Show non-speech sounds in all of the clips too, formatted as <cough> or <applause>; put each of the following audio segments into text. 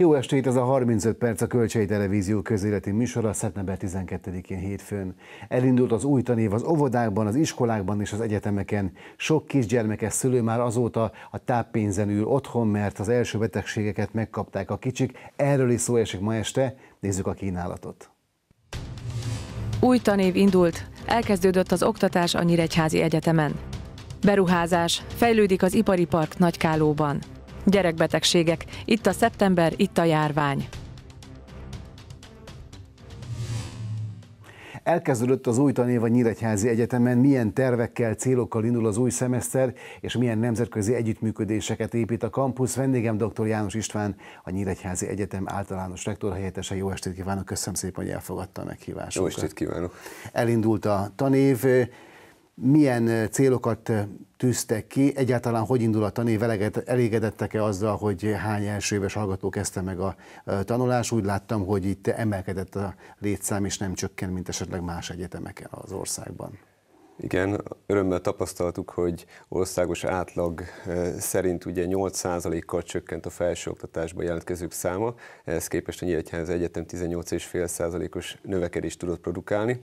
Jó estét, ez a 35 perc a Kölcsei Televízió közéleti műsora szeptember 12-én hétfőn. Elindult az új tanév az óvodákban, az iskolákban és az egyetemeken. Sok kisgyermekes szülő már azóta a táppénzen ül otthon, mert az első betegségeket megkapták a kicsik. Erről is szó esik ma este, nézzük a kínálatot. Új tanév indult, elkezdődött az oktatás a Nyíregyházi Egyetemen. Beruházás, fejlődik az ipari park Nagykálóban. Gyerekbetegségek. Itt a szeptember, itt a járvány. Elkezdődött az új tanév a Nyíregyházi Egyetemen, milyen tervekkel, célokkal indul az új szemeszter, és milyen nemzetközi együttműködéseket épít a kampusz. Vendégem dr. János István, a Nyíregyházi Egyetem általános rektorhelyettese. Jó estét kívánok, köszönöm szépen, hogy elfogadta a meghívást. Jó estét kívánok. Elindult a tanév, milyen célokat tűztek ki, egyáltalán hogy indul a tanév, elégedettek-e azzal, hogy hány első éves hallgató kezdte meg a tanulás? Úgy láttam, hogy itt emelkedett a létszám, és nem csökken, mint esetleg más egyetemeken az országban. Igen, örömmel tapasztaltuk, hogy országos átlag szerint ugye 8%-kal csökkent a felsőoktatásba jelentkezők száma, ehhez képest a Nyíregyháza Egyetem 18,5%-os növekedést tudott produkálni,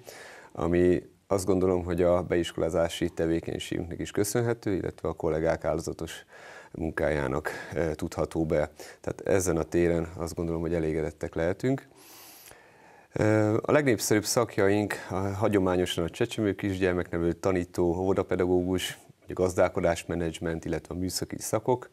ami azt gondolom, hogy a beiskolázási tevékenységünknek is köszönhető, illetve a kollégák áldozatos munkájának tudható be. Tehát ezen a téren azt gondolom, hogy elégedettek lehetünk. A legnépszerűbb szakjaink a, hagyományosan a csecsemő kisgyermeknevelő tanító, óvodapedagógus, a gazdálkodásmenedzsment, illetve a műszaki szakok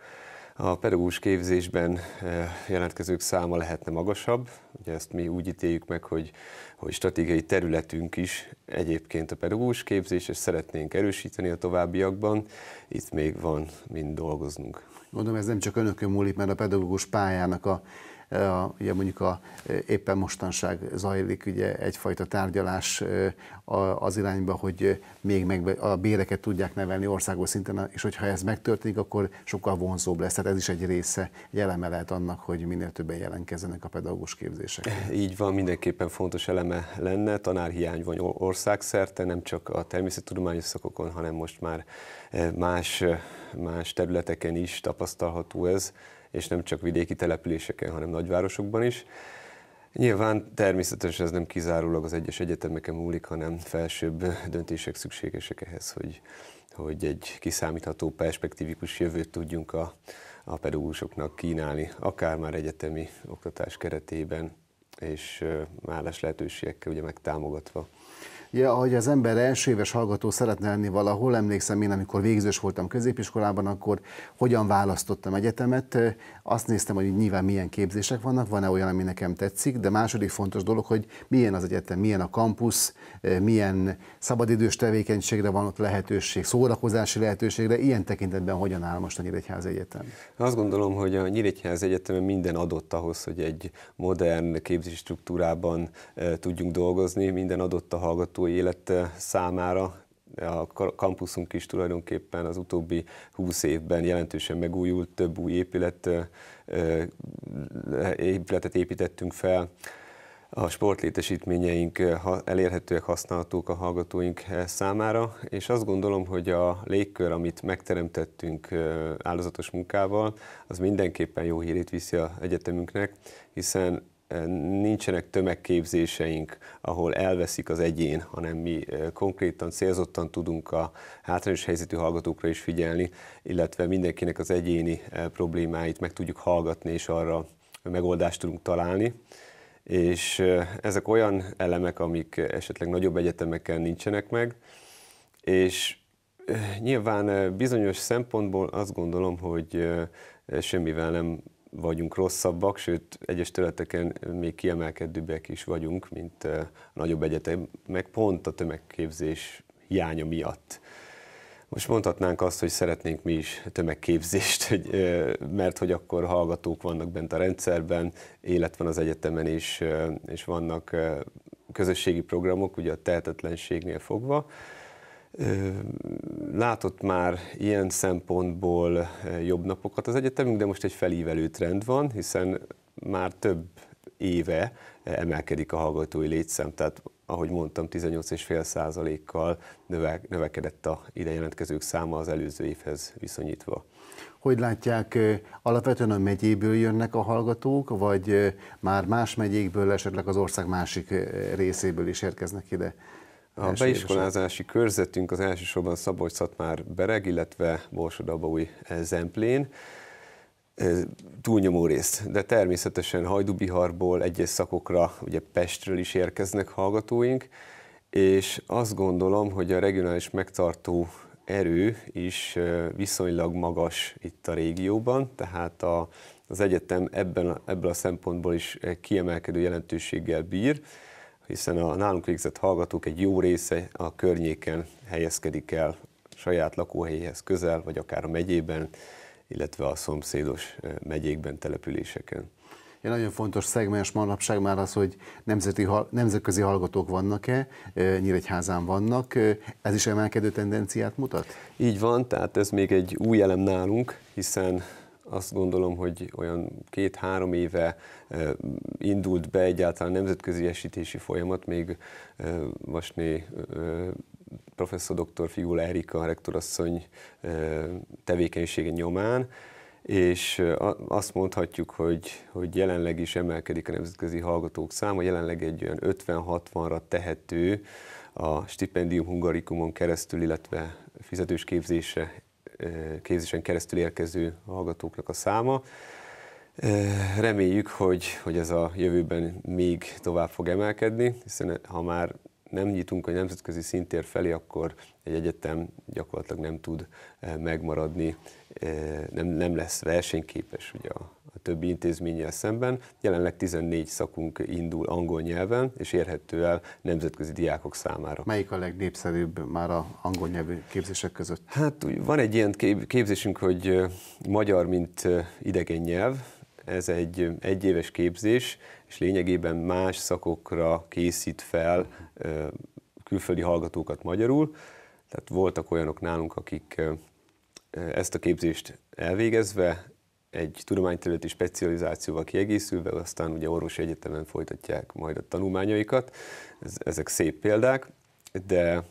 a pedagógus képzésben eh, jelentkezők száma lehetne magasabb. Ugye ezt mi úgy ítéljük meg, hogy, hogy stratégiai területünk is egyébként a pedagógus képzés, és szeretnénk erősíteni a továbbiakban. Itt még van mind dolgoznunk. Mondom ez nem csak önökön múlik, mert a pedagógus pályának a E, a, ugye mondjuk a, e, éppen mostanság zajlik ugye egyfajta tárgyalás e, az irányba, hogy még meg a béreket tudják nevelni országos szinten, és hogyha ez megtörténik, akkor sokkal vonzóbb lesz. Tehát ez is egy része, egy eleme lehet annak, hogy minél többen jelentkezzenek a pedagógus képzések. Így van, mindenképpen fontos eleme lenne. Tanárhiány van országszerte, nem csak a természettudományos szakokon, hanem most már más, más területeken is tapasztalható ez és nem csak vidéki településeken, hanem nagyvárosokban is. Nyilván természetesen ez nem kizárólag az egyes egyetemeken múlik, hanem felsőbb döntések szükségesek ehhez, hogy, hogy egy kiszámítható, perspektívikus jövőt tudjunk a, a pedagógusoknak kínálni, akár már egyetemi oktatás keretében, és más lehetőségekkel ugye megtámogatva. Ja, ahogy az ember első éves hallgató szeretne lenni valahol, emlékszem én, amikor végzős voltam középiskolában, akkor hogyan választottam egyetemet, azt néztem, hogy nyilván milyen képzések vannak, van-e olyan, ami nekem tetszik, de második fontos dolog, hogy milyen az egyetem, milyen a kampusz, milyen szabadidős tevékenységre van ott lehetőség, szórakozási lehetőségre, ilyen tekintetben hogyan áll most a Nyíregyház Egyetem? Azt gondolom, hogy a Nyíregyház egyetem minden adott ahhoz, hogy egy modern képzési struktúrában tudjunk dolgozni, minden adott a hallgató hallgatói élet eh, számára a kampuszunk is tulajdonképpen az utóbbi 20 évben jelentősen megújult, több új épület, eh, eh, épületet építettünk fel, a sportlétesítményeink elérhetőek, használhatók a hallgatóink számára, és azt gondolom, hogy a légkör, amit megteremtettünk áldozatos munkával, az mindenképpen jó hírét viszi a egyetemünknek, hiszen nincsenek tömegképzéseink, ahol elveszik az egyén, hanem mi konkrétan, célzottan tudunk a hátrányos helyzetű hallgatókra is figyelni, illetve mindenkinek az egyéni problémáit meg tudjuk hallgatni, és arra megoldást tudunk találni. És ezek olyan elemek, amik esetleg nagyobb egyetemeken nincsenek meg, és nyilván bizonyos szempontból azt gondolom, hogy semmivel nem vagyunk rosszabbak, sőt egyes területeken még kiemelkedőbbek is vagyunk, mint eh, a nagyobb Meg pont a tömegképzés hiánya miatt. Most mondhatnánk azt, hogy szeretnénk mi is tömegképzést, <laughs> hogy, eh, mert hogy akkor hallgatók vannak bent a rendszerben, élet van az egyetemen is, eh, és vannak közösségi programok, ugye a tehetetlenségnél fogva, Látott már ilyen szempontból jobb napokat az egyetemünk, de most egy felívelő trend van, hiszen már több éve emelkedik a hallgatói létszám, tehát ahogy mondtam, 18,5%-kal növekedett a ide jelentkezők száma az előző évhez viszonyítva. Hogy látják, alapvetően a megyéből jönnek a hallgatók, vagy már más megyékből, esetleg az ország másik részéből is érkeznek ide? A beiskolázási körzetünk az elsősorban Szabolcs-Szatmár Bereg, illetve Borsodabaúj Zemplén túlnyomó részt, de természetesen Hajdubiharból, egyes szakokra, ugye Pestről is érkeznek hallgatóink, és azt gondolom, hogy a regionális megtartó erő is viszonylag magas itt a régióban, tehát a, az egyetem ebben, ebből a szempontból is kiemelkedő jelentőséggel bír hiszen a nálunk végzett hallgatók egy jó része a környéken helyezkedik el saját lakóhelyéhez közel, vagy akár a megyében, illetve a szomszédos megyékben, településeken. Egy nagyon fontos szegmens manapság már az, hogy nemzeti, nemzetközi hallgatók vannak-e, Nyíregyházán vannak, ez is emelkedő tendenciát mutat? Így van, tehát ez még egy új elem nálunk, hiszen azt gondolom, hogy olyan két-három éve eh, indult be egyáltalán nemzetközi esítési folyamat, még eh, Vasné eh, professzor dr. Figula Erika rektorasszony tevékenysége nyomán, és azt mondhatjuk, hogy, hogy jelenleg is emelkedik a nemzetközi hallgatók száma, jelenleg egy olyan 50-60-ra tehető a stipendium hungarikumon keresztül, illetve fizetős képzésre képzésen keresztül érkező hallgatóknak a száma. Reméljük, hogy, hogy ez a jövőben még tovább fog emelkedni, hiszen ha már nem nyitunk a nemzetközi szintér felé, akkor egy egyetem gyakorlatilag nem tud megmaradni, nem, nem lesz versenyképes ugye a a többi intézménnyel szemben. Jelenleg 14 szakunk indul angol nyelven, és érhető el nemzetközi diákok számára. Melyik a legnépszerűbb már a angol nyelvű képzések között? Hát van egy ilyen képzésünk, hogy magyar, mint idegen nyelv, ez egy egyéves képzés, és lényegében más szakokra készít fel külföldi hallgatókat magyarul. Tehát voltak olyanok nálunk, akik ezt a képzést elvégezve egy tudományterületi specializációval kiegészülve, aztán ugye orvosi egyetemen folytatják majd a tanulmányaikat. Ez, ezek szép példák, de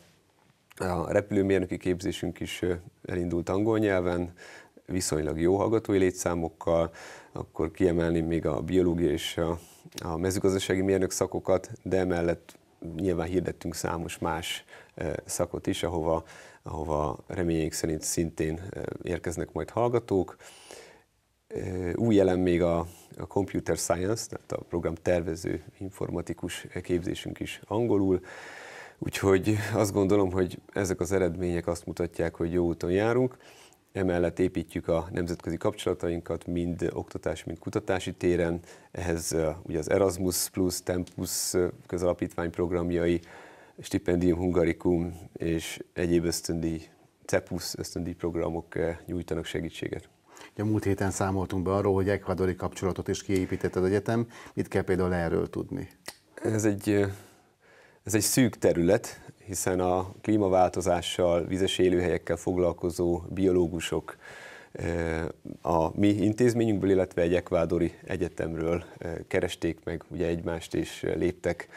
a repülőmérnöki képzésünk is elindult angol nyelven, viszonylag jó hallgatói létszámokkal, akkor kiemelném még a biológia és a, a mezőgazdasági mérnök szakokat, de emellett nyilván hirdettünk számos más szakot is, ahova, ahova reményeink szerint szintén érkeznek majd hallgatók új elem még a, a Computer Science, tehát a program tervező informatikus képzésünk is angolul, úgyhogy azt gondolom, hogy ezek az eredmények azt mutatják, hogy jó úton járunk. Emellett építjük a nemzetközi kapcsolatainkat mind oktatás, mind kutatási téren. Ehhez ugye az Erasmus Plus, Tempus közalapítvány programjai, Stipendium Hungaricum és egyéb ösztöndi, CEPUS ösztöndi programok nyújtanak segítséget. Ugye múlt héten számoltunk be arról, hogy ekvadori kapcsolatot is kiépített az egyetem. Mit kell például erről tudni? Ez egy, ez egy szűk terület, hiszen a klímaváltozással, vizes élőhelyekkel foglalkozó biológusok a mi intézményünkből, illetve egy ekvádori egyetemről keresték meg ugye egymást, és léptek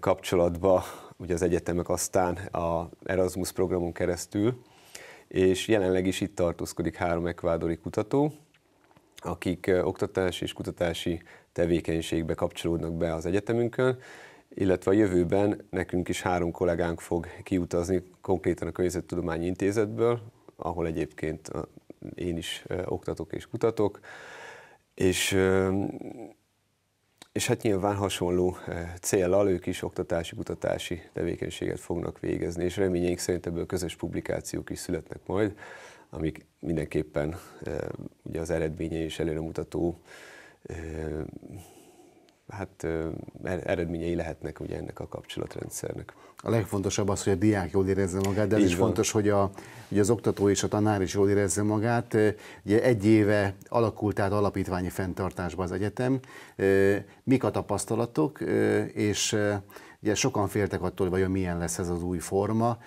kapcsolatba ugye az egyetemek aztán a Erasmus programon keresztül és jelenleg is itt tartózkodik három ekvádori kutató, akik oktatási és kutatási tevékenységbe kapcsolódnak be az egyetemünkön, illetve a jövőben nekünk is három kollégánk fog kiutazni konkrétan a Környezettudományi Intézetből, ahol egyébként én is oktatok és kutatok, és és hát nyilván hasonló eh, célral ők is oktatási-kutatási tevékenységet fognak végezni, és reményeink szerint ebből közös publikációk is születnek majd, amik mindenképpen eh, ugye az eredményei és előremutató eh, hát er-, eredményei lehetnek ugye ennek a kapcsolatrendszernek. A legfontosabb az, hogy a diák jól érezze magát, de az is van. fontos, hogy, a, hogy az oktató és a tanár is jól érezze magát. Ugye egy éve alakult át alapítványi fenntartásba az egyetem. Mik a tapasztalatok, és Ugye sokan féltek attól, hogy vajon milyen lesz ez az új forma,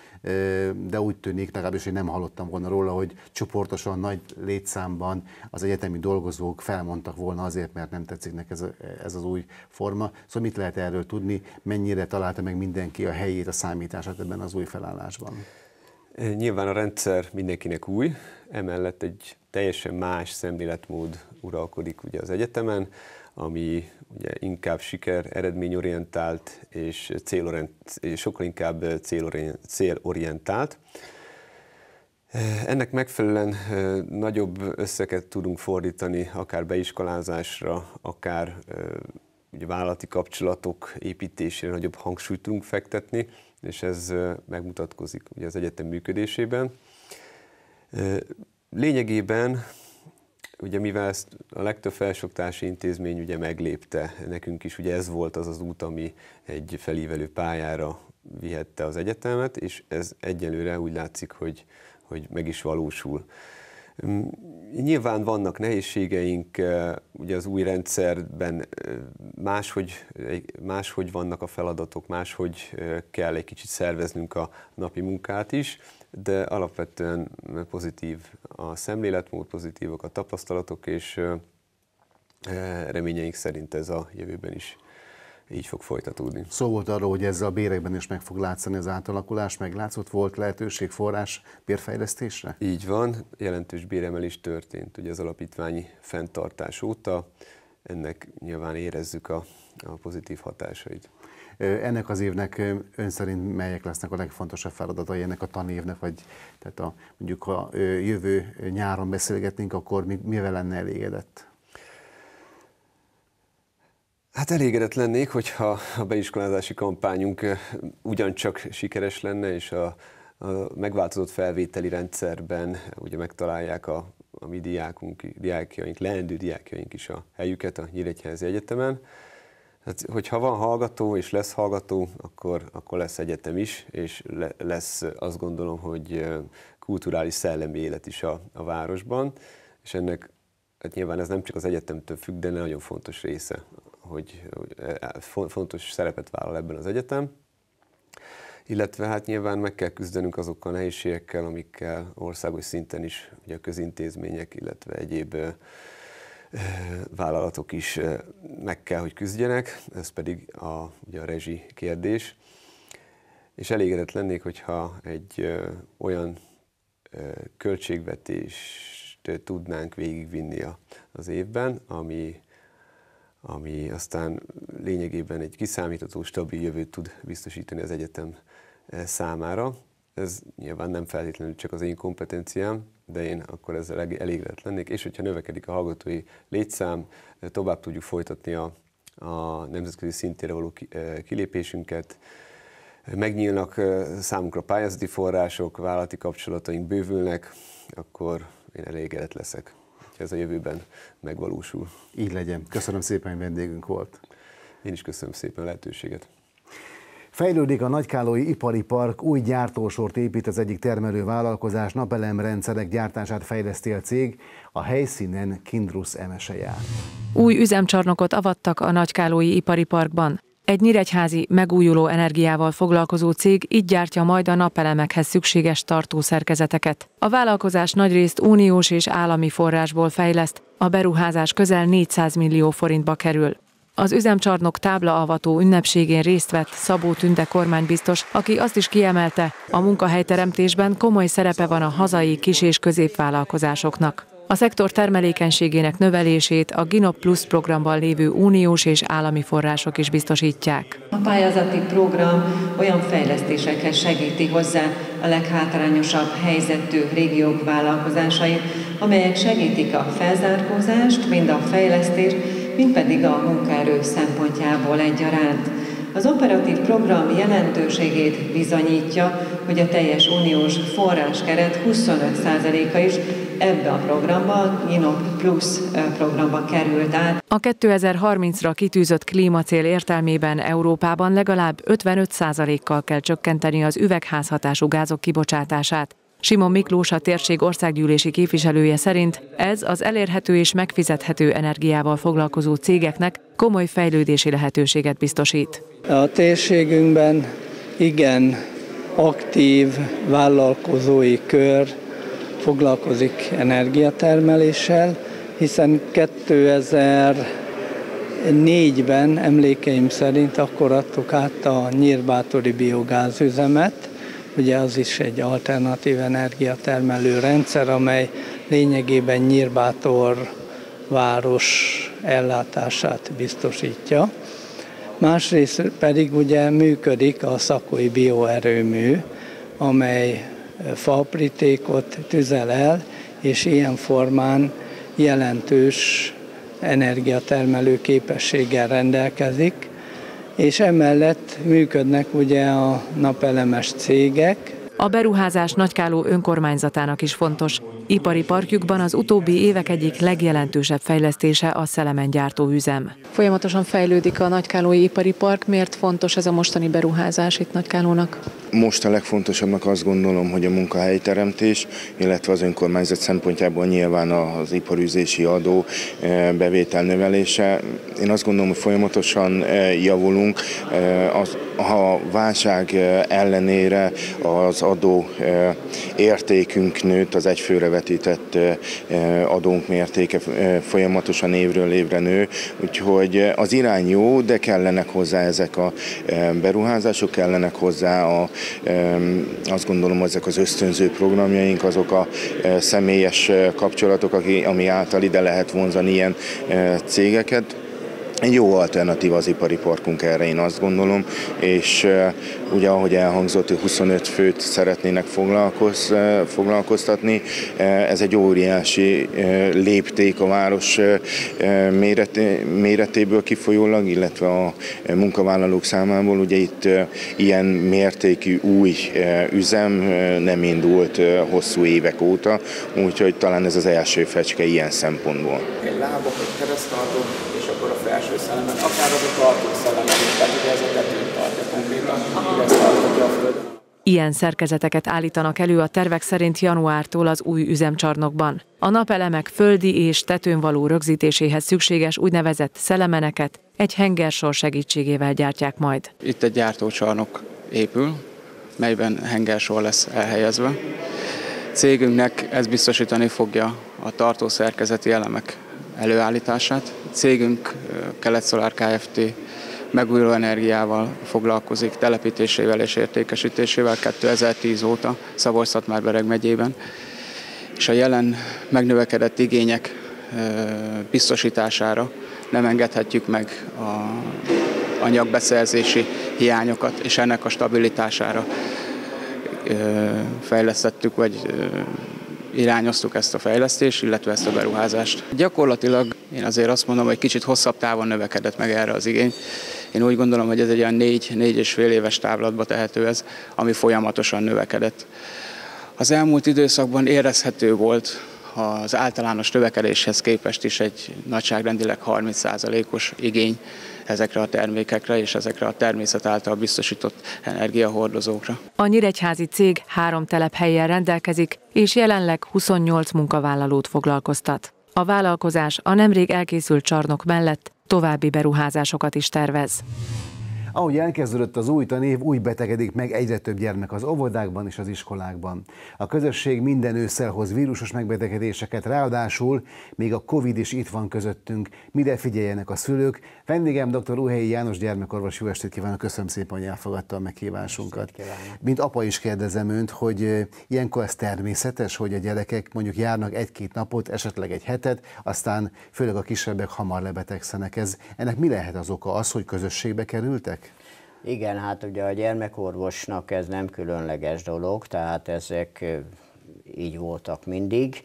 de úgy tűnik, legalábbis én nem hallottam volna róla, hogy csoportosan nagy létszámban az egyetemi dolgozók felmondtak volna azért, mert nem tetszik nekik ez, ez az új forma. Szóval mit lehet erről tudni, mennyire találta meg mindenki a helyét, a számítását ebben az új felállásban? Nyilván a rendszer mindenkinek új, emellett egy teljesen más szemléletmód uralkodik ugye az egyetemen, ami ugye inkább siker, eredményorientált és, célorient, és sokkal inkább célorientált. Ennek megfelelően nagyobb összeget tudunk fordítani akár beiskolázásra, akár ugye, vállalati kapcsolatok építésére nagyobb hangsúlyt tudunk fektetni, és ez megmutatkozik ugye az egyetem működésében. Lényegében ugye mivel ezt a legtöbb felsőoktási intézmény ugye meglépte, nekünk is ugye ez volt az az út, ami egy felívelő pályára vihette az egyetemet, és ez egyelőre úgy látszik, hogy, hogy meg is valósul. Mm, nyilván vannak nehézségeink, eh, ugye az új rendszerben eh, máshogy, máshogy vannak a feladatok, máshogy eh, kell egy kicsit szerveznünk a napi munkát is, de alapvetően pozitív a szemléletmód, pozitívok a tapasztalatok, és reményeink szerint ez a jövőben is így fog folytatódni. Szó szóval volt arról, hogy ezzel a bérekben is meg fog látszani az átalakulás, meglátszott volt lehetőség, forrás bérfejlesztésre? Így van, jelentős béremelés történt ugye az alapítványi fenntartás óta, ennek nyilván érezzük a, a pozitív hatásait. Ennek az évnek ön szerint melyek lesznek a legfontosabb feladatai ennek a tanévnek, vagy tehát a, mondjuk ha jövő nyáron beszélgetnénk, akkor mivel lenne elégedett? Hát elégedett lennék, hogyha a beiskolázási kampányunk ugyancsak sikeres lenne, és a, a megváltozott felvételi rendszerben ugye megtalálják a, a mi diákunk, diákjaink, leendő diákjaink is a helyüket a Nyíregyházi Egyetemen. Hát, hogyha van hallgató, és lesz hallgató, akkor, akkor lesz egyetem is, és le, lesz azt gondolom, hogy kulturális szellemi élet is a, a városban, és ennek hát nyilván ez nem csak az egyetemtől függ, de nagyon fontos része, hogy, hogy fontos szerepet vállal ebben az egyetem. Illetve hát nyilván meg kell küzdenünk azokkal a nehézségekkel, amikkel országos szinten is ugye a közintézmények, illetve egyéb Eh, vállalatok is eh, meg kell, hogy küzdjenek, ez pedig a, ugye a rezsi kérdés. És elégedett lennék, hogyha egy eh, olyan költségvetést tudnánk végigvinni az évben, ami, ami aztán lényegében egy kiszámítható, stabil jövőt tud biztosítani az egyetem számára. Ez nyilván nem feltétlenül csak az én kompetenciám, de én akkor ezzel elégedett lennék, és hogyha növekedik a hallgatói létszám, tovább tudjuk folytatni a, a nemzetközi szintére való kilépésünket, megnyílnak számunkra pályázati források, vállalati kapcsolataink bővülnek, akkor én elégedett leszek, hogyha ez a jövőben megvalósul. Így legyen. Köszönöm szépen, hogy vendégünk volt. Én is köszönöm szépen a lehetőséget. Fejlődik a Nagykálói Ipari Park, új gyártósort épít az egyik termelő vállalkozás, napelemrendszerek gyártását fejleszti a cég, a helyszínen Kindrus emese jár. Új üzemcsarnokot avattak a Nagykálói Ipari Parkban. Egy nyíregyházi megújuló energiával foglalkozó cég így gyártja majd a napelemekhez szükséges tartószerkezeteket. A vállalkozás nagyrészt uniós és állami forrásból fejleszt, a beruházás közel 400 millió forintba kerül. Az üzemcsarnok táblaavató ünnepségén részt vett Szabó Tünde kormánybiztos, aki azt is kiemelte, a munkahelyteremtésben komoly szerepe van a hazai kis- és középvállalkozásoknak. A szektor termelékenységének növelését a GINOP Plus programban lévő uniós és állami források is biztosítják. A pályázati program olyan fejlesztésekhez segíti hozzá a leghátrányosabb helyzetű régiók vállalkozásait, amelyek segítik a felzárkózást, mind a fejlesztést, mint pedig a munkaerő szempontjából egyaránt. Az operatív program jelentőségét bizonyítja, hogy a teljes uniós forráskeret 25%-a is ebbe a programba, a Inop Plus programba került át. A 2030-ra kitűzött klímacél értelmében Európában legalább 55%-kal kell csökkenteni az üvegházhatású gázok kibocsátását. Simon Miklós a térség országgyűlési képviselője szerint ez az elérhető és megfizethető energiával foglalkozó cégeknek komoly fejlődési lehetőséget biztosít. A térségünkben igen aktív vállalkozói kör foglalkozik energiatermeléssel, hiszen 2004-ben emlékeim szerint akkor adtuk át a Nyírbátori biogázüzemet, Ugye az is egy alternatív energiatermelő rendszer, amely lényegében Nyírbátor város ellátását biztosítja. Másrészt pedig ugye működik a szakói bioerőmű, amely faprítékot tüzel el, és ilyen formán jelentős energiatermelő képességgel rendelkezik, és emellett működnek ugye a napelemes cégek. A beruházás Nagykáló önkormányzatának is fontos, Ipari parkjukban az utóbbi évek egyik legjelentősebb fejlesztése a gyártó üzem. Folyamatosan fejlődik a Nagykálói Ipari Park. Miért fontos ez a mostani beruházás itt Nagykálónak? Most a legfontosabbnak azt gondolom, hogy a munkahelyteremtés, illetve az önkormányzat szempontjából nyilván az iparűzési adó eh, bevétel növelése. Én azt gondolom, hogy folyamatosan eh, javulunk. Eh, ha válság ellenére az adó értékünk nőtt az egyfőre bevetített eh, eh, adónk mértéke eh, folyamatosan évről évre nő, úgyhogy az irány jó, de kellenek hozzá ezek a beruházások, kellenek hozzá a, azt gondolom ezek az ösztönző programjaink, azok a személyes kapcsolatok, ami által ide lehet vonzani ilyen cégeket egy jó alternatív az ipari parkunk erre, én azt gondolom, és eh, ugye ahogy elhangzott, 25 főt szeretnének foglalkoz, eh, foglalkoztatni. Eh, ez egy óriási lépték a város méreté, méretéből kifolyólag, illetve a munkavállalók számából. Ugye itt ilyen mértékű új üzem nem indult hosszú évek óta, úgyhogy talán ez az első fecske ilyen szempontból. Egy lábok, egy keresztartó, felső szellemet, akár az a tartó szellemet, tehát ugye ez a tetőt tartja konkrétan, ezt tartja a föld. Ilyen szerkezeteket állítanak elő a tervek szerint januártól az új üzemcsarnokban. A napelemek földi és tetőn való rögzítéséhez szükséges úgynevezett szelemeneket egy hengersor segítségével gyártják majd. Itt egy gyártócsarnok épül, melyben hengersor lesz elhelyezve. Cégünknek ez biztosítani fogja a tartószerkezeti elemek előállítását. A cégünk Kelet Solar Kft. megújuló energiával foglalkozik, telepítésével és értékesítésével 2010 óta szabolcs megyében, és a jelen megnövekedett igények biztosítására nem engedhetjük meg a anyagbeszerzési hiányokat, és ennek a stabilitására fejlesztettük, vagy irányoztuk ezt a fejlesztést, illetve ezt a beruházást. Gyakorlatilag én azért azt mondom, hogy kicsit hosszabb távon növekedett meg erre az igény. Én úgy gondolom, hogy ez egy olyan négy, négy és fél éves távlatba tehető ez, ami folyamatosan növekedett. Az elmúlt időszakban érezhető volt az általános növekedéshez képest is egy nagyságrendileg 30%-os igény ezekre a termékekre és ezekre a természet által biztosított energiahordozókra. A nyíregyházi cég három telephelyen rendelkezik, és jelenleg 28 munkavállalót foglalkoztat. A vállalkozás a nemrég elkészült csarnok mellett további beruházásokat is tervez. Ahogy elkezdődött az új tanév, új betegedik meg egyre több gyermek az óvodákban és az iskolákban. A közösség minden ősszel hoz vírusos megbetegedéseket, ráadásul még a Covid is itt van közöttünk. Mire figyeljenek a szülők? Vendégem dr. Uhelyi János gyermekorvos, jó estét kívánok, köszönöm szépen, hogy elfogadta a meghívásunkat. Mint apa is kérdezem önt, hogy ilyenkor ez természetes, hogy a gyerekek mondjuk járnak egy-két napot, esetleg egy hetet, aztán főleg a kisebbek hamar lebetegszenek. Ez, ennek mi lehet az oka? Az, hogy közösségbe kerültek? Igen, hát ugye a gyermekorvosnak ez nem különleges dolog, tehát ezek így voltak mindig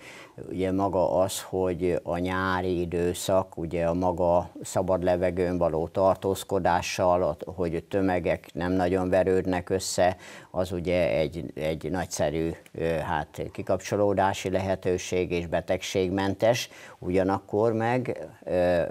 ugye maga az, hogy a nyári időszak, ugye a maga szabad levegőn való tartózkodással, hogy tömegek nem nagyon verődnek össze, az ugye egy, egy nagyszerű hát, kikapcsolódási lehetőség és betegségmentes. Ugyanakkor meg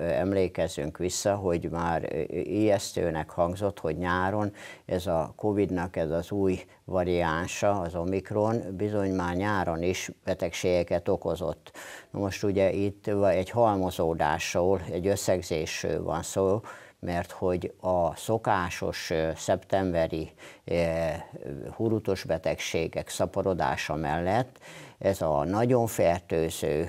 emlékezzünk vissza, hogy már ijesztőnek hangzott, hogy nyáron ez a Covid-nak ez az új variánsa, az Omikron bizony már nyáron is betegségeket okoz változott. most ugye itt egy halmozódásról, egy összegzésről van szó, mert hogy a szokásos szeptemberi hurutos betegségek szaporodása mellett ez a nagyon fertőző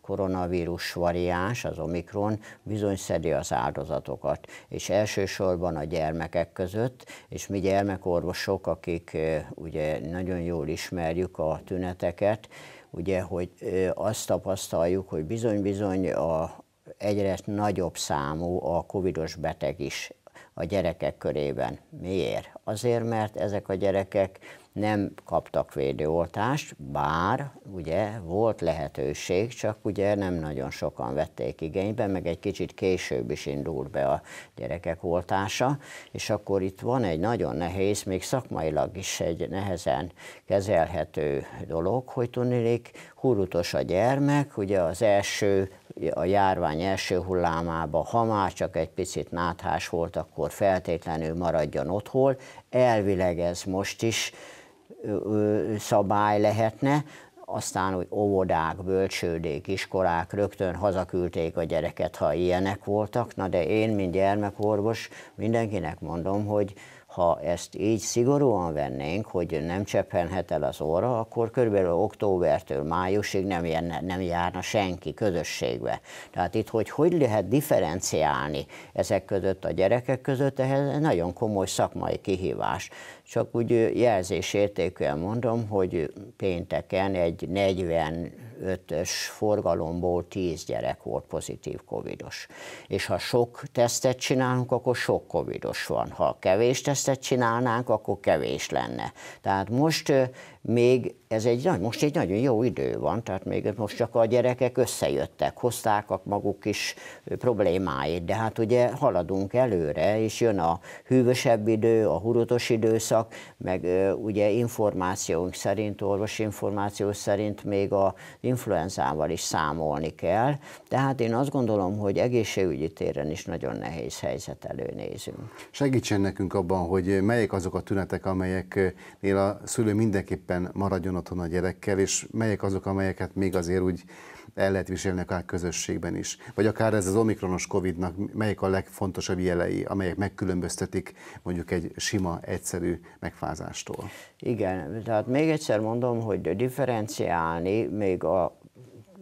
koronavírus variáns, az Omikron bizony szedi az áldozatokat, és elsősorban a gyermekek között, és mi gyermekorvosok, akik ugye nagyon jól ismerjük a tüneteket, ugye, hogy azt tapasztaljuk, hogy bizony-bizony a egyre nagyobb számú a covidos beteg is a gyerekek körében. Miért? Azért, mert ezek a gyerekek nem kaptak védőoltást, bár ugye volt lehetőség, csak ugye nem nagyon sokan vették igénybe, meg egy kicsit később is indult be a gyerekek oltása, és akkor itt van egy nagyon nehéz, még szakmailag is egy nehezen kezelhető dolog, hogy tudnék, hurutos a gyermek, ugye az első a járvány első hullámába, ha már csak egy picit náthás volt, akkor feltétlenül maradjon otthon. Elvileg ez most is szabály lehetne, aztán úgy óvodák, bölcsődék, iskolák rögtön hazaküldték a gyereket, ha ilyenek voltak. Na de én, mint gyermekorvos, mindenkinek mondom, hogy ha ezt így szigorúan vennénk, hogy nem cseppenhet el az óra, akkor körülbelül októbertől májusig nem, jönne, nem járna senki közösségbe. Tehát itt, hogy hogy lehet differenciálni ezek között a gyerekek között, ehhez nagyon komoly szakmai kihívás csak úgy jelzésértékűen mondom, hogy pénteken egy 45-ös forgalomból 10 gyerek volt pozitív covidos. És ha sok tesztet csinálunk, akkor sok covidos van. Ha kevés tesztet csinálnánk, akkor kevés lenne. Tehát most még ez egy nagy, most egy nagyon jó idő van, tehát még most csak a gyerekek összejöttek, hozták a maguk is problémáit, de hát ugye haladunk előre, és jön a hűvösebb idő, a hurutos időszak, meg ugye információnk szerint, orvosi információ szerint még a influenzával is számolni kell, tehát én azt gondolom, hogy egészségügyi téren is nagyon nehéz helyzet előnézünk. Segítsen nekünk abban, hogy melyek azok a tünetek, amelyeknél a szülő mindenképpen mindenképpen maradjon otthon a gyerekkel, és melyek azok, amelyeket még azért úgy el lehet viselni akár közösségben is. Vagy akár ez az omikronos Covid-nak melyik a legfontosabb jelei, amelyek megkülönböztetik mondjuk egy sima, egyszerű megfázástól? Igen, tehát még egyszer mondom, hogy differenciálni még a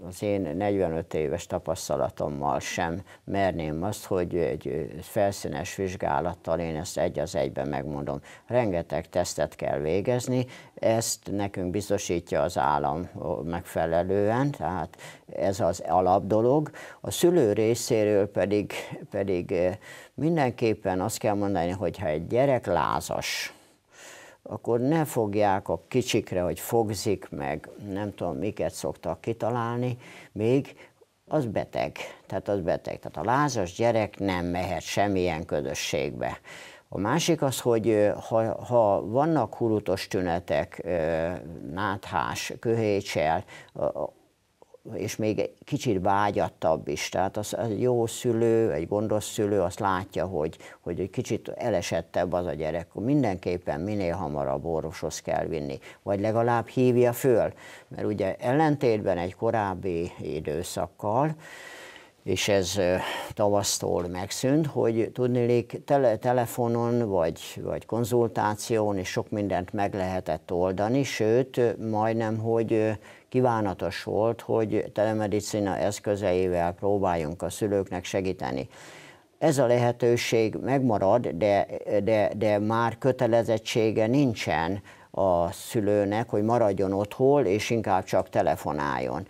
az én 45 éves tapasztalatommal sem merném azt, hogy egy felszínes vizsgálattal én ezt egy az egyben megmondom. Rengeteg tesztet kell végezni, ezt nekünk biztosítja az állam megfelelően, tehát ez az alap dolog. A szülő részéről pedig, pedig mindenképpen azt kell mondani, hogy ha egy gyerek lázas, akkor ne fogják a kicsikre, hogy fogzik meg, nem tudom, miket szoktak kitalálni, még az beteg. Tehát az beteg. Tehát a lázas gyerek nem mehet semmilyen közösségbe. A másik az, hogy ha, ha vannak hurutos tünetek, náthás, köhécsel, és még egy kicsit vágyattabb is. Tehát az, egy jó szülő, egy gondos szülő azt látja, hogy, hogy egy kicsit elesettebb az a gyerek, mindenképpen minél hamarabb orvoshoz kell vinni, vagy legalább hívja föl. Mert ugye ellentétben egy korábbi időszakkal, és ez tavasztól megszűnt, hogy tudnélik tele, telefonon vagy, vagy konzultáción is sok mindent meg lehetett oldani, sőt, majdnem, hogy kívánatos volt, hogy telemedicina eszközeivel próbáljunk a szülőknek segíteni. Ez a lehetőség megmarad, de, de, de már kötelezettsége nincsen a szülőnek, hogy maradjon otthon, és inkább csak telefonáljon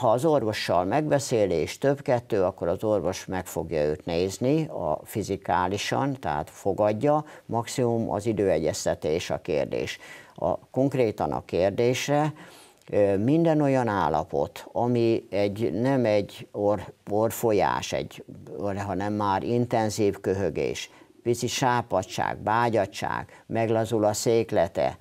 ha az orvossal megbeszéli, és több-kettő, akkor az orvos meg fogja őt nézni a fizikálisan, tehát fogadja, maximum az időegyeztetés a kérdés. A, konkrétan a kérdésre, minden olyan állapot, ami egy, nem egy or, orfolyás, egy, or, hanem már intenzív köhögés, pici sápadság, bágyadság, meglazul a széklete,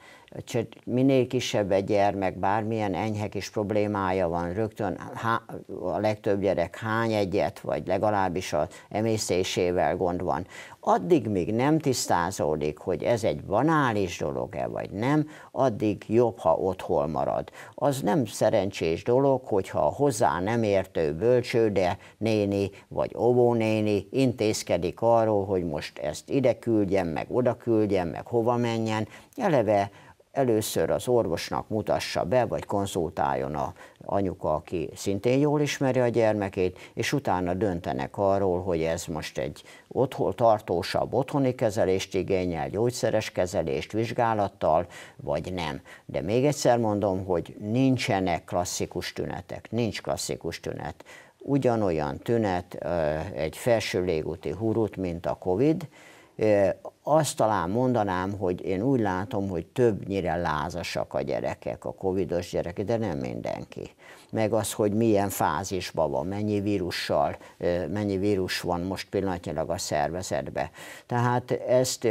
minél kisebb egy gyermek, bármilyen enyhe kis problémája van, rögtön há, a legtöbb gyerek hány egyet, vagy legalábbis az emésztésével gond van. Addig, míg nem tisztázódik, hogy ez egy banális dolog-e vagy nem, addig jobb, ha otthon marad. Az nem szerencsés dolog, hogyha a hozzá nem értő bölcsőde néni vagy óvónéni intézkedik arról, hogy most ezt ide küldjem, meg oda küldjem, meg hova menjen. Eleve először az orvosnak mutassa be, vagy konzultáljon a anyuka, aki szintén jól ismeri a gyermekét, és utána döntenek arról, hogy ez most egy otthon tartósabb otthoni kezelést igényel, gyógyszeres kezelést vizsgálattal, vagy nem. De még egyszer mondom, hogy nincsenek klasszikus tünetek, nincs klasszikus tünet. Ugyanolyan tünet egy felső légúti hurut, mint a COVID, azt talán mondanám, hogy én úgy látom, hogy többnyire lázasak a gyerekek, a covidos gyerekek, de nem mindenki. Meg az, hogy milyen fázisban van, mennyi vírussal, mennyi vírus van most pillanatnyilag a szervezetben. Tehát ezt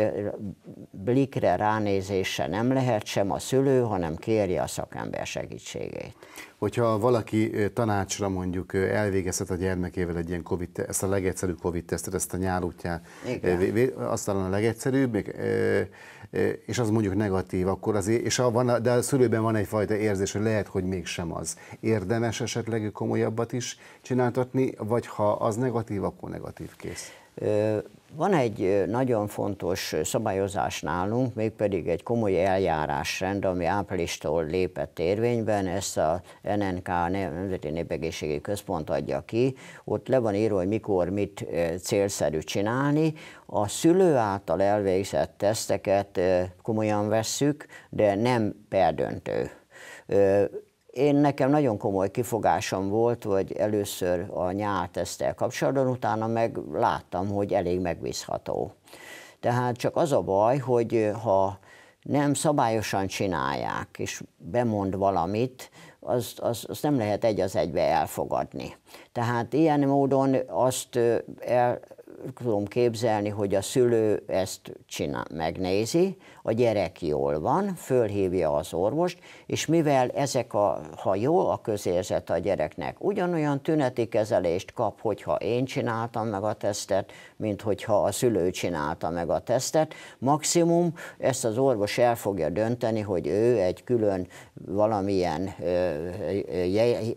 blikre ránézése nem lehet sem a szülő, hanem kérje a szakember segítségét hogyha valaki tanácsra mondjuk elvégezhet a gyermekével egy ilyen COVID, ezt a legegyszerűbb Covid tesztet, ezt a nyálútján, azt talán a legegyszerűbb, még, és az mondjuk negatív, akkor azért, és a, van, de a szülőben van egyfajta érzés, hogy lehet, hogy mégsem az. Érdemes esetleg komolyabbat is csináltatni, vagy ha az negatív, akkor negatív kész. Van egy nagyon fontos szabályozás nálunk, mégpedig egy komoly eljárásrend, ami áprilistól lépett érvényben, ezt a NNK, Nemzeti Népegészségi Központ adja ki. Ott le van írva, hogy mikor mit célszerű csinálni. A szülő által elvégzett teszteket komolyan vesszük, de nem perdöntő én nekem nagyon komoly kifogásom volt, hogy először a nyáltesztel kapcsolatban, utána meg láttam, hogy elég megbízható. Tehát csak az a baj, hogy eh, ha nem szabályosan csinálják, és bemond valamit, azt az, az nem lehet egy az egybe elfogadni. Tehát ilyen módon azt eh, el, tudom képzelni, hogy a szülő ezt csinál, megnézi, a gyerek jól van, fölhívja az orvost, és mivel ezek a, ha jó a közérzet a gyereknek, ugyanolyan tüneti kezelést kap, hogyha én csináltam meg a tesztet, mint hogyha a szülő csinálta meg a tesztet, maximum ezt az orvos el fogja dönteni, hogy ő egy külön valamilyen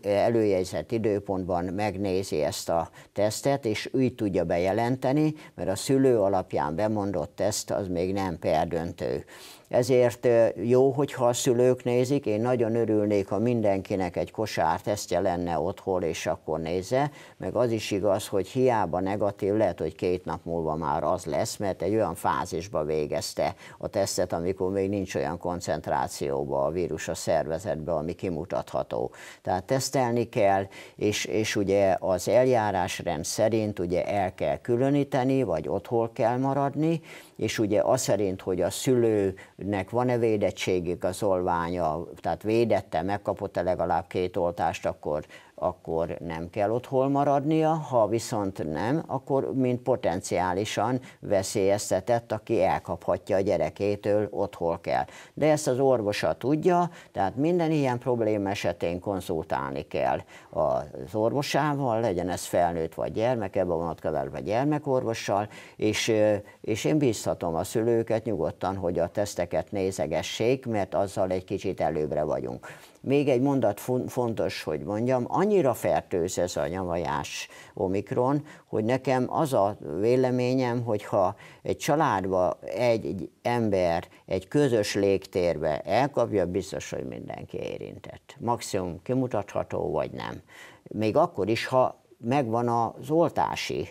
előjegyzett időpontban megnézi ezt a tesztet, és úgy tudja bejelenteni, jelenteni, mert a szülő alapján bemondott teszt az még nem perdöntő. Ezért jó, hogyha a szülők nézik, én nagyon örülnék, ha mindenkinek egy kosár tesztje lenne otthon, és akkor nézze, meg az is igaz, hogy hiába negatív, lehet, hogy két nap múlva már az lesz, mert egy olyan fázisba végezte a tesztet, amikor még nincs olyan koncentrációba a vírus a szervezetbe, ami kimutatható. Tehát tesztelni kell, és, és ugye az eljárásrend szerint ugye el kell különíteni, vagy otthon kell maradni, és ugye az szerint, hogy a szülő nek van-e védettségük az olványa, tehát védette, megkapott-e legalább két oltást, akkor akkor nem kell otthon maradnia, ha viszont nem, akkor mint potenciálisan veszélyeztetett, aki elkaphatja a gyerekétől, otthon kell. De ezt az orvosa tudja, tehát minden ilyen probléma esetén konzultálni kell az orvosával, legyen ez felnőtt vagy gyermek, ebben vonatkozásban vagy gyermekorvossal, és, és én bízhatom a szülőket nyugodtan, hogy a teszteket nézegessék, mert azzal egy kicsit előbbre vagyunk. Még egy mondat fontos, hogy mondjam, annyira fertőz ez a nyavajás omikron, hogy nekem az a véleményem, hogyha egy családba egy, egy ember egy közös légtérbe elkapja, biztos, hogy mindenki érintett. Maximum kimutatható, vagy nem. Még akkor is, ha megvan az oltási,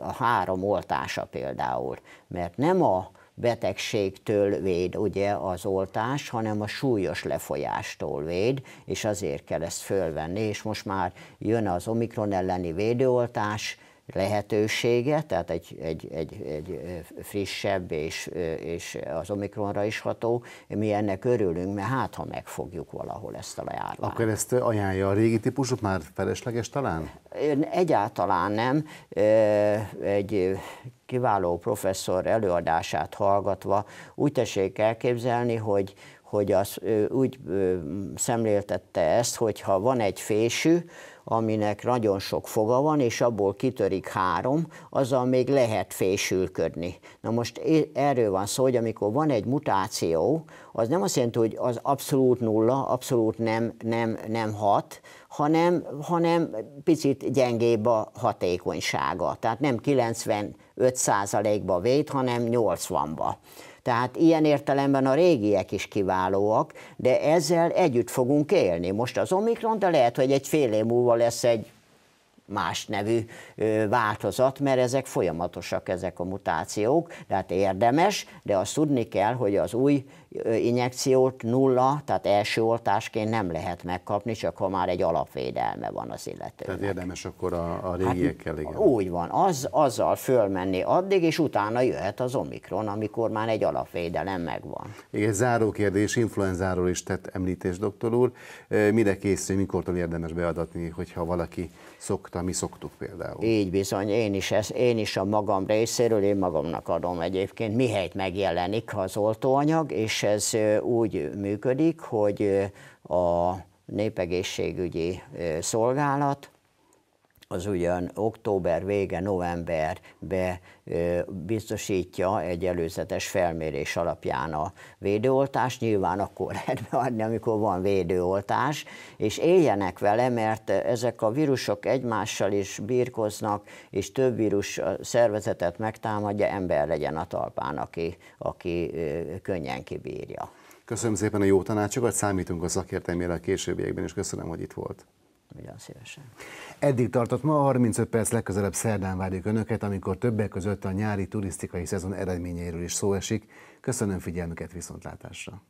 a három oltása például, mert nem a betegségtől véd ugye az oltás, hanem a súlyos lefolyástól véd, és azért kell ezt fölvenni, és most már jön az omikron elleni védőoltás, lehetősége, tehát egy, egy, egy, egy frissebb és, és az omikronra is ható, mi ennek örülünk, mert hát ha megfogjuk valahol ezt a lejárványt. Akkor ezt ajánlja a régi típusot, már felesleges talán? Egyáltalán nem. Egy kiváló professzor előadását hallgatva úgy tessék elképzelni, hogy, hogy az, úgy szemléltette ezt, hogy ha van egy fésű, aminek nagyon sok foga van, és abból kitörik három, azzal még lehet fésülködni. Na most erről van szó, hogy amikor van egy mutáció, az nem azt jelenti, hogy az abszolút nulla, abszolút nem, nem, nem hat, hanem, hanem picit gyengébb a hatékonysága. Tehát nem 95%-ba véd, hanem 80-ba. Tehát ilyen értelemben a régiek is kiválóak, de ezzel együtt fogunk élni. Most az Omikron, de lehet, hogy egy fél év múlva lesz egy más nevű változat, mert ezek folyamatosak, ezek a mutációk, tehát érdemes, de azt tudni kell, hogy az új injekciót nulla, tehát első oltásként nem lehet megkapni, csak ha már egy alapvédelme van az illetőnek. Tehát érdemes akkor a, a hát régiekkel, hát, Úgy van, az, azzal fölmenni addig, és utána jöhet az Omikron, amikor már egy alapvédelem megvan. Igen, záró kérdés, influenzáról is tett említés, doktor úr. Mire készül, mikortól érdemes beadatni, hogyha valaki szokta, mi szoktuk például. Így bizony, én is, ez, én is a magam részéről, én magamnak adom egyébként, mihelyt megjelenik az oltóanyag, és ez úgy működik, hogy a népegészségügyi szolgálat az ugyan október vége, novemberbe biztosítja egy előzetes felmérés alapján a védőoltást, nyilván akkor <laughs> lehet beadni, amikor van védőoltás, és éljenek vele, mert ezek a vírusok egymással is birkoznak, és több vírus a szervezetet megtámadja, ember legyen a talpán, aki, aki könnyen kibírja. Köszönöm szépen a jó tanácsokat, számítunk a szakértelmére a későbbiekben, és köszönöm, hogy itt volt. Nagyon szívesen. Eddig tartott ma 35 perc, legközelebb szerdán várjuk Önöket, amikor többek között a nyári turisztikai szezon eredményeiről is szó esik. Köszönöm figyelmüket viszontlátásra!